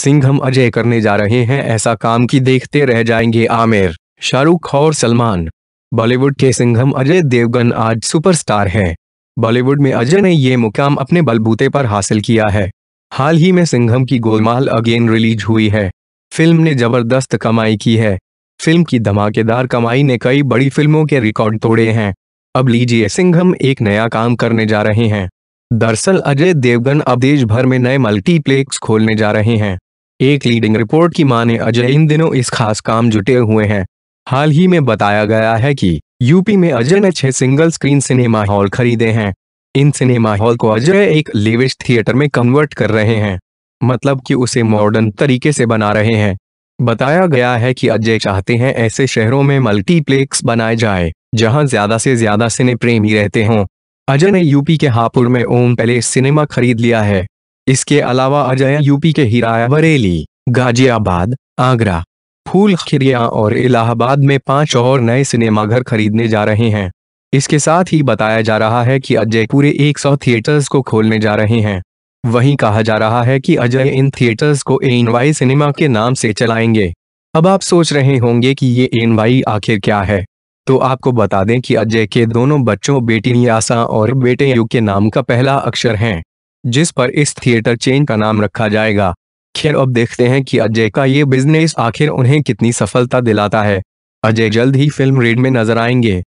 सिंह हम अजय करने जा रहे हैं ऐसा काम की देखते रह जाएंगे आमिर शाहरुख और सलमान बॉलीवुड के सिंघम अजय देवगन आज सुपरस्टार हैं बॉलीवुड में अजय ने ये मुकाम अपने बलबूते पर हासिल किया है हाल ही में सिंघम की गोलमाल अगेन रिलीज हुई है फिल्म ने जबरदस्त कमाई की है फिल्म की धमाकेदार कमाई ने कई बड़ी फिल्मों के रिकॉर्ड तोड़े हैं अब लीजिए सिंघम एक नया काम करने जा रहे हैं दरअसल अजय देवगन अब देश भर में नए मल्टीप्लेक्स खोलने जा रहे हैं एक लीडिंग रिपोर्ट की माने अजय इन दिनों इस खास काम जुटे हुए हैं हाल ही में बताया गया है कि यूपी में अजय ने छह सिंगल स्क्रीन सिनेमा हॉल खरीदे हैं इन सिनेमा हॉल को अजय एक लिविश थिएटर में कन्वर्ट कर रहे हैं मतलब कि उसे मॉडर्न तरीके से बना रहे हैं बताया गया है कि अजय चाहते हैं ऐसे शहरों में मल्टीप्लेक्स बनाए जाए जहां ज्यादा से ज्यादा सिने प्रेमी रहते हों अजय ने यूपी के हापुड़ में ओम पैलेस सिनेमा खरीद लिया है इसके अलावा अजय यूपी के हीराया बरेली गाजियाबाद आगरा फूल खिरिया और इलाहाबाद में पांच और नए सिनेमाघर खरीदने जा रहे हैं इसके साथ ही बताया जा रहा है कि अजय पूरे 100 थिएटर्स को खोलने जा रहे हैं वहीं कहा जा रहा है कि अजय इन थिएटर्स को एनवाई सिनेमा के नाम से चलाएंगे अब आप सोच रहे होंगे कि ये एनवाई आखिर क्या है तो आपको बता दें कि अजय के दोनों बच्चों बेटी नियासा और बेटे यू के नाम का पहला अक्षर है जिस पर इस थिएटर चेन का नाम रखा जाएगा खैर अब देखते हैं कि अजय का ये बिजनेस आखिर उन्हें कितनी सफलता दिलाता है अजय जल्द ही फिल्म रेड में नजर आएंगे